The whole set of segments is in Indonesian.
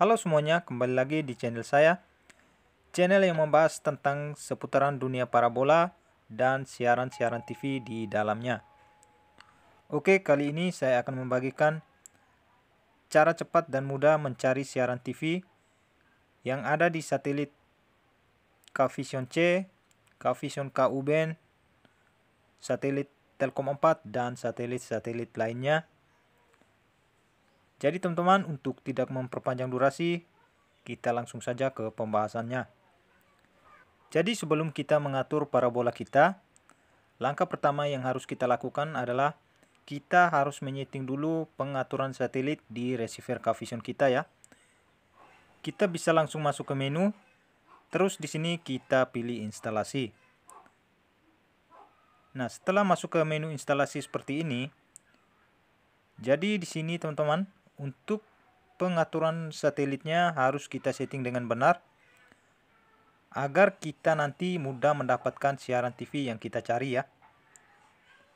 Halo semuanya, kembali lagi di channel saya. Channel yang membahas tentang seputaran dunia parabola dan siaran-siaran TV di dalamnya. Oke, kali ini saya akan membagikan cara cepat dan mudah mencari siaran TV yang ada di satelit Kavision C, Kavision KU band, satelit Telkom 4 dan satelit-satelit lainnya jadi teman-teman, untuk tidak memperpanjang durasi, kita langsung saja ke pembahasannya. Jadi sebelum kita mengatur parabola kita, langkah pertama yang harus kita lakukan adalah kita harus menyeting dulu pengaturan satelit di receiver coefficient kita ya. Kita bisa langsung masuk ke menu, terus di sini kita pilih instalasi. Nah, setelah masuk ke menu instalasi seperti ini, jadi di sini teman-teman, untuk pengaturan satelitnya harus kita setting dengan benar agar kita nanti mudah mendapatkan siaran TV yang kita cari ya.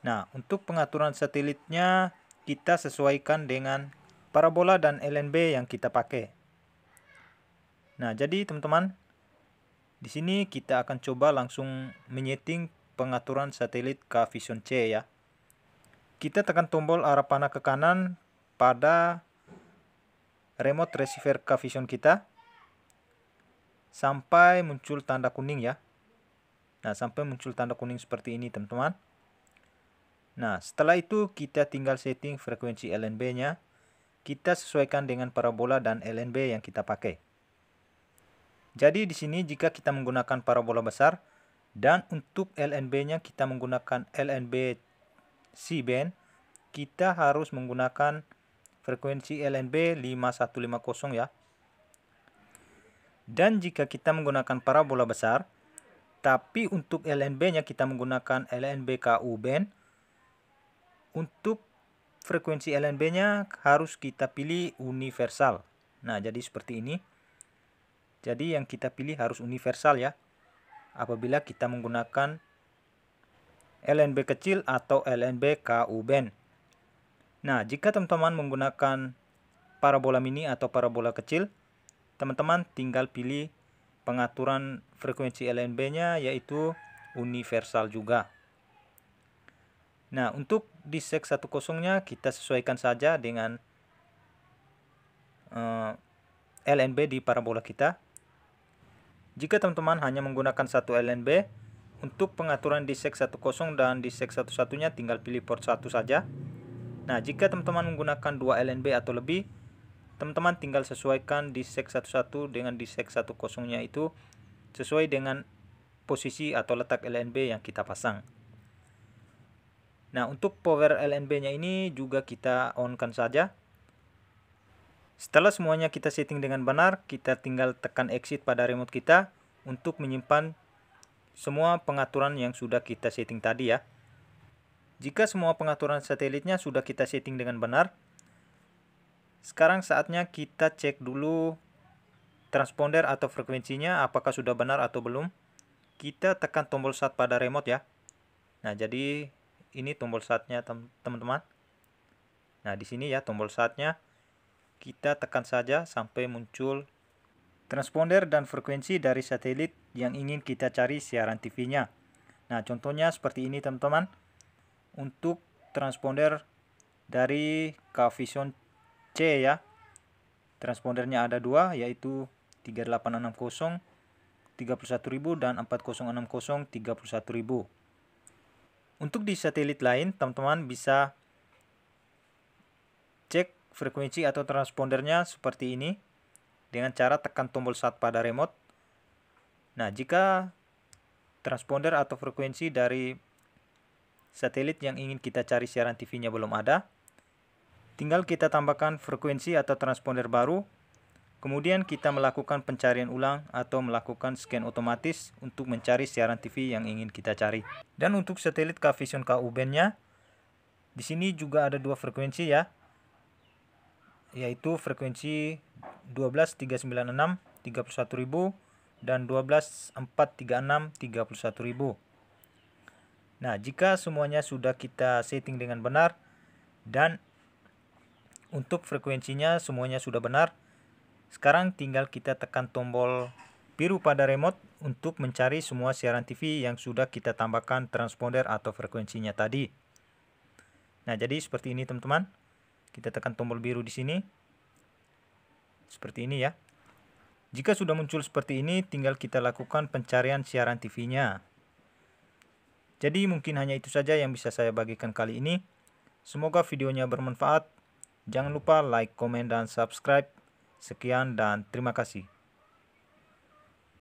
Nah, untuk pengaturan satelitnya kita sesuaikan dengan parabola dan LNB yang kita pakai. Nah, jadi teman-teman, di sini kita akan coba langsung menyeting pengaturan satelit ke Vision C ya. Kita tekan tombol arah panah ke kanan pada remote receiver vision kita sampai muncul tanda kuning ya. Nah, sampai muncul tanda kuning seperti ini, teman-teman. Nah, setelah itu kita tinggal setting frekuensi LNB-nya. Kita sesuaikan dengan parabola dan LNB yang kita pakai. Jadi di sini jika kita menggunakan parabola besar dan untuk LNB-nya kita menggunakan LNB C-band, kita harus menggunakan frekuensi LNB 5150 ya. Dan jika kita menggunakan parabola besar, tapi untuk LNB-nya kita menggunakan LNB KU band, untuk frekuensi LNB-nya harus kita pilih universal. Nah, jadi seperti ini. Jadi yang kita pilih harus universal ya. Apabila kita menggunakan LNB kecil atau LNB KU band. Nah, jika teman-teman menggunakan parabola mini atau parabola kecil, teman-teman tinggal pilih pengaturan frekuensi LNB-nya yaitu universal juga. Nah, untuk di sek 10-nya kita sesuaikan saja dengan uh, eh, LNB di parabola kita. Jika teman-teman hanya menggunakan satu LNB, untuk pengaturan di sek 10 dan di sek 11-nya tinggal pilih port 1 saja. Nah, jika teman-teman menggunakan 2 LNB atau lebih, teman-teman tinggal sesuaikan di sek 11 dengan di sek 10 nya itu sesuai dengan posisi atau letak LNB yang kita pasang. Nah, untuk power LNB-nya ini juga kita on-kan saja. Setelah semuanya kita setting dengan benar, kita tinggal tekan exit pada remote kita untuk menyimpan semua pengaturan yang sudah kita setting tadi ya. Jika semua pengaturan satelitnya sudah kita setting dengan benar, sekarang saatnya kita cek dulu transponder atau frekuensinya apakah sudah benar atau belum. Kita tekan tombol start pada remote ya. Nah, jadi ini tombol startnya teman-teman. Nah, di sini ya tombol startnya. Kita tekan saja sampai muncul transponder dan frekuensi dari satelit yang ingin kita cari siaran TV-nya. Nah, contohnya seperti ini teman-teman untuk transponder dari Kavison C ya. Transpondernya ada dua yaitu 3860 31000 dan 4060 31000. Untuk di satelit lain, teman-teman bisa cek frekuensi atau transpondernya seperti ini dengan cara tekan tombol sat pada remote. Nah, jika transponder atau frekuensi dari satelit yang ingin kita cari siaran TV-nya belum ada. Tinggal kita tambahkan frekuensi atau transponder baru, kemudian kita melakukan pencarian ulang atau melakukan scan otomatis untuk mencari siaran TV yang ingin kita cari. Dan untuk satelit K-Vision KU band-nya, di sini juga ada dua frekuensi ya, yaitu frekuensi 12396 31000 dan 12436 31000. Nah, jika semuanya sudah kita setting dengan benar dan untuk frekuensinya semuanya sudah benar, sekarang tinggal kita tekan tombol biru pada remote untuk mencari semua siaran TV yang sudah kita tambahkan transponder atau frekuensinya tadi. Nah, jadi seperti ini teman-teman. Kita tekan tombol biru di sini. Seperti ini ya. Jika sudah muncul seperti ini, tinggal kita lakukan pencarian siaran TV-nya. Jadi mungkin hanya itu saja yang bisa saya bagikan kali ini. Semoga videonya bermanfaat. Jangan lupa like, komen, dan subscribe. Sekian dan terima kasih.